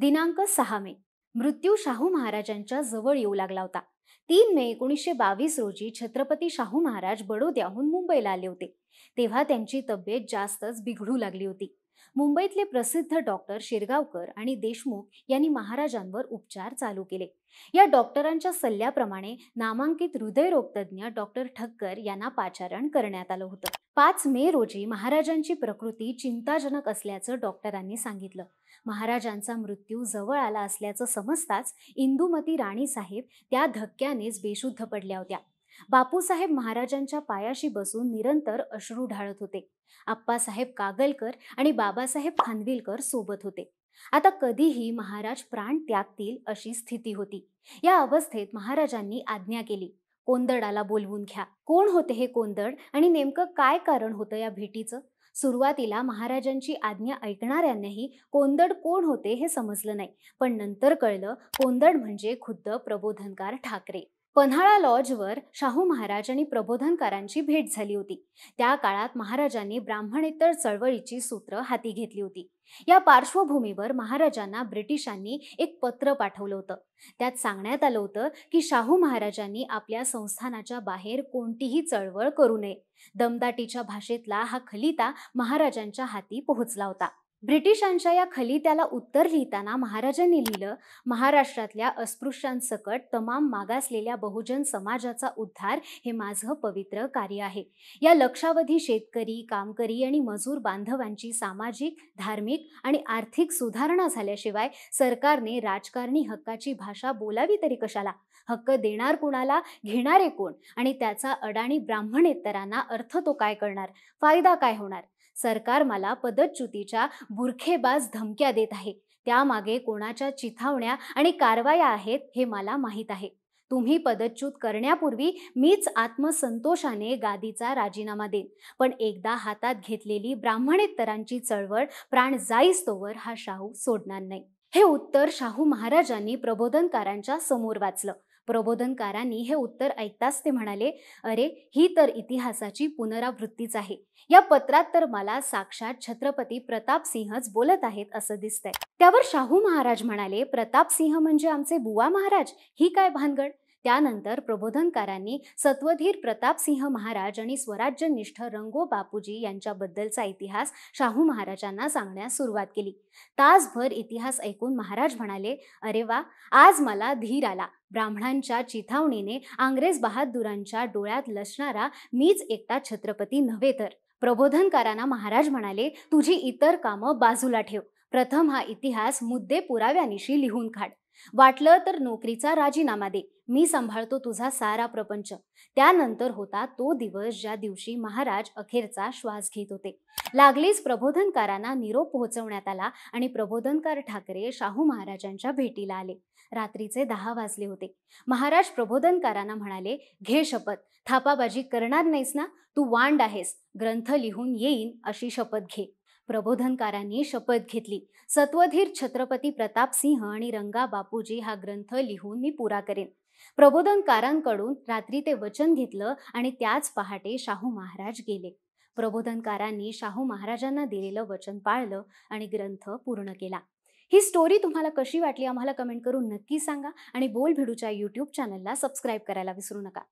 दिनांक सहा मे मृत्यू शाहू महाराजांच्या जवळ येऊ लागला होता तीन मे एकोणीसशे बावीस रोजी छत्रपती शाहू महाराज बडोद्याहून मुंबईला आले होते तेव्हा त्यांची तब्येत जास्तच बिघडू लागली होती मुंबईतले प्रसिद्ध डॉक्टर शिरगावकर आणि देशमुख यांनी महाराजांवर उपचार चालू केले या डॉक्टरांच्या सल्ल्याप्रमाणे नामांकित हृदयरोगतज्ञ डॉक्टर ठक्कर यांना पाचारण करण्यात आलं होतं पाच मे रोजी महाराजांची प्रकृती चिंताजनक असल्याचं डॉक्टरांनी सांगितलं महाराजांचा मृत्यू जवळ आला असल्याचं समजताच इंदुमती साहेब त्या धक्क्यानेच बेशुद्ध पडल्या होत्या बापूसाहेब महाराजांच्या पायाशी बसून निरंतर अश्रू ढाळत होते आप्पासाहेब कागलकर आणि बाबासाहेब खानविलकर सोबत होते आता कधीही महाराज प्राण त्यागतील अशी स्थिती होती या अवस्थेत महाराजांनी आज्ञा केली कोंदडाला बोलवून घ्या कोण होते हे कोंदड आणि नेमकं काय कारण होतं या भेटीचं सुरुवातीला महाराजांची आज्ञा ऐकणाऱ्यांनाही कोंदड कोण होते हे समजलं नाही पण नंतर कळलं कोंदड म्हणजे खुद्द प्रबोधनकार ठाकरे पन्हाळा लॉजवर शाहू महाराज आणि प्रबोधनकारांची भेट झाली होती त्या काळात महाराजांनी ब्राह्मणेतर चळवळीची सूत्र हाती घेतली होती या पार्श्वभूमीवर महाराजांना ब्रिटिशांनी एक पत्र पाठवलं होतं त्यात सांगण्यात आलं होतं की शाहू महाराजांनी आपल्या संस्थानाच्या बाहेर कोणतीही चळवळ करू नये दमदाटीच्या भाषेतला हा खलिता महाराजांच्या हाती पोहोचला होता ब्रिटिशांच्या या त्याला उत्तर लिहिताना महाराजांनी लिहिलं महाराष्ट्रातल्या अस्पृश्यांसकट तमाम मागासलेल्या बहुजन समाजाचा उद्धार हे माझं पवित्र कार्य आहे या लक्षावधी शेतकरी कामकरी आणि मजूर बांधवांची सामाजिक धार्मिक आणि आर्थिक सुधारणा झाल्याशिवाय सरकारने राजकारणी हक्काची भाषा बोलावी तरी कशाला हक्क देणार कोणाला घेणारे कोण आणि त्याचा अडाणी ब्राह्मणेतरांना अर्थ तो काय करणार फायदा काय होणार सरकार मला पदच्युतीच्या बुरखेबाज धमक्या देत आहे त्यामागे कोणाच्या चिथावण्या आणि कारवाया आहेत हे मला माहीत आहे तुम्ही पदच्युत करण्यापूर्वी मीच आत्मसंतोषाने गादीचा राजीनामा देईन पण एकदा हातात घेतलेली ब्राह्मणेतरांची चळवळ प्राण जाईस्तोवर हा शाहू सोडणार नाही हे उत्तर शाहू महाराजांनी प्रबोधनकारांच्या समोर वाचलं प्रबोधनकारांनी हे उत्तर ऐकताच ते म्हणाले अरे ही तर इतिहासाची पुनरावृत्तीच आहे या पत्रात तर मला साक्षात छत्रपती प्रताप सिंहच बोलत आहेत असं दिसतंय त्यावर शाहू महाराज म्हणाले प्रताप सिंह म्हणजे आमचे बुवा महाराज ही काय भानगड त्यानंतर प्रबोधनकारांनी सत्वधीर प्रतापसिंह महाराज आणि स्वराज्यनिष्ठ रंगो बापूजी यांच्याबद्दलचा इतिहास शाहू महाराजांना सांगण्यास सुरुवात केली तासभर इतिहास ऐकून महाराज म्हणाले अरे वा आज मला धीर आला ब्राह्मणांच्या चिथावणीने आंग्रेज बहादुरांच्या डोळ्यात लसणारा मीच एकटा छत्रपती नव्हे तर प्रबोधनकारांना महाराज म्हणाले तुझी इतर कामं बाजूला ठेव प्रथम हा इतिहास मुद्दे पुराव्यानिशी लिहून काढ वाटलं तर नोकरीचा राजीनामा दे मी सांभाळतो तुझा सारा प्रपंच त्यानंतर होता तो दिवस ज्या दिवशी महाराज अखेरचा श्वास घेत होते लागलीच प्रबोधनकारांना निरोप पोहोचवण्यात आला आणि प्रबोधनकार ठाकरे शाहू महाराजांच्या भेटीला आले रात्रीचे दहा वाजले होते महाराज प्रबोधनकारांना म्हणाले घे शपथ थापाबाजी करणार नाहीस ना तू वांड आहेस ग्रंथ लिहून येईन अशी शपथ घे प्रबोधनकारांनी शपथ घेतली सत्वधीर छत्रपती प्रताप सिंह आणि रंगा बापूजी हा ग्रंथ लिहून मी पुरा करेन प्रबोधनकारांकडून रात्री ते वचन घेतलं आणि त्याच पहाटे शाहू महाराज गेले प्रबोधनकारांनी शाहू महाराजांना दिलेलं वचन पाळलं आणि ग्रंथ पूर्ण केला ही स्टोरी तुम्हाला कशी वाटली आम्हाला कमेंट करून नक्की सांगा आणि बोल भिडूच्या यूट्यूब चॅनलला सबस्क्राईब करायला विसरू नका